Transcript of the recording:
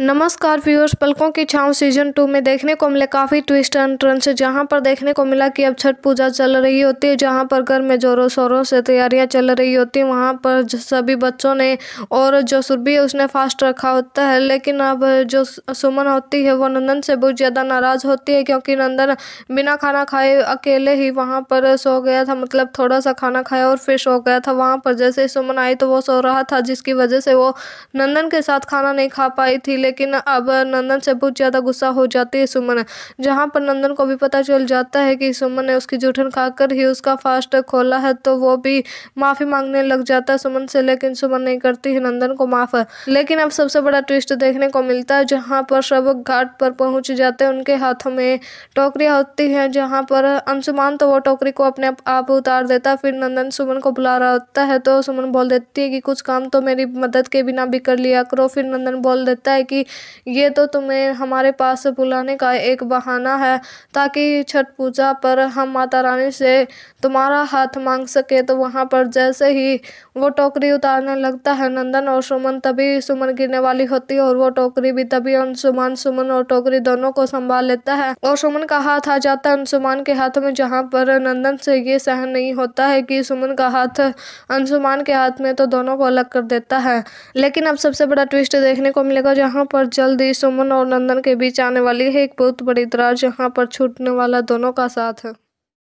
नमस्कार व्यूअर्स पलकों की छांव सीजन टू में देखने को मिले काफ़ी ट्विस्ट एंड टर्न्स जहां पर देखने को मिला कि अब छठ पूजा चल रही होती है जहां पर घर में जोरों शोरों से तैयारियां चल रही होती हैं वहां पर सभी बच्चों ने और जो सुरभि है उसने फास्ट रखा होता है लेकिन अब जो सुमन होती है वो नंदन से बहुत ज़्यादा नाराज़ होती है क्योंकि नंदन बिना खाना खाए अकेले ही वहाँ पर सो गया था मतलब थोड़ा सा खाना खाया और फिर सो गया था वहाँ पर जैसे सुमन आई तो वो सो रहा था जिसकी वजह से वो नंदन के साथ खाना नहीं खा पाई थी लेकिन अब नंदन से बहुत ज़्यादा गुस्सा हो जाती है सुमन जहाँ पर नंदन को भी पता चल जाता है कि सुमन ने उसकी जूठन खाकर ही उसका फास्ट खोला है तो वो भी माफ़ी मांगने लग जाता है सुमन से लेकिन सुमन नहीं करती है नंदन को माफ़ लेकिन अब सबसे बड़ा ट्विस्ट देखने को मिलता है जहाँ पर सब घाट पर पहुँच जाते हैं उनके हाथों में टोकरियाँ होती हैं जहाँ पर अंशुमान तो वो टोकरी को अपने आप उतार देता फिर नंदन सुमन को बुला रहा होता है तो सुमन बोल देती है कि कुछ काम तो मेरी मदद के बिना भी कर लिया करो फिर नंदन बोल देता है कि ये तो तुम्हें हमारे पास बुलाने का एक बहाना है ताकि छठ पूजा पर हम माता रानी से तुम्हारा हाथ मांग सके तो वहाँ पर जैसे ही वो टोकरी उतारने लगता है नंदन और सुमन तभी सुमन गिरने वाली होती है और वो टोकरी भी तभी अंशुमान सुमन और टोकरी दोनों को संभाल लेता है और सुमन का हाथ आ जाता है अंशुमान के हाथ में जहाँ पर नंदन से ये सहन नहीं होता है कि सुमन का हाथ अंशुमान के हाथ में तो दोनों को अलग कर देता है लेकिन अब सबसे बड़ा ट्विस्ट देखने को मिलेगा जहाँ यहाँ पर जल्द ही सुमन और नंदन के बीच आने वाली है एक बहुत बड़ी दरार जहाँ पर छूटने वाला दोनों का साथ है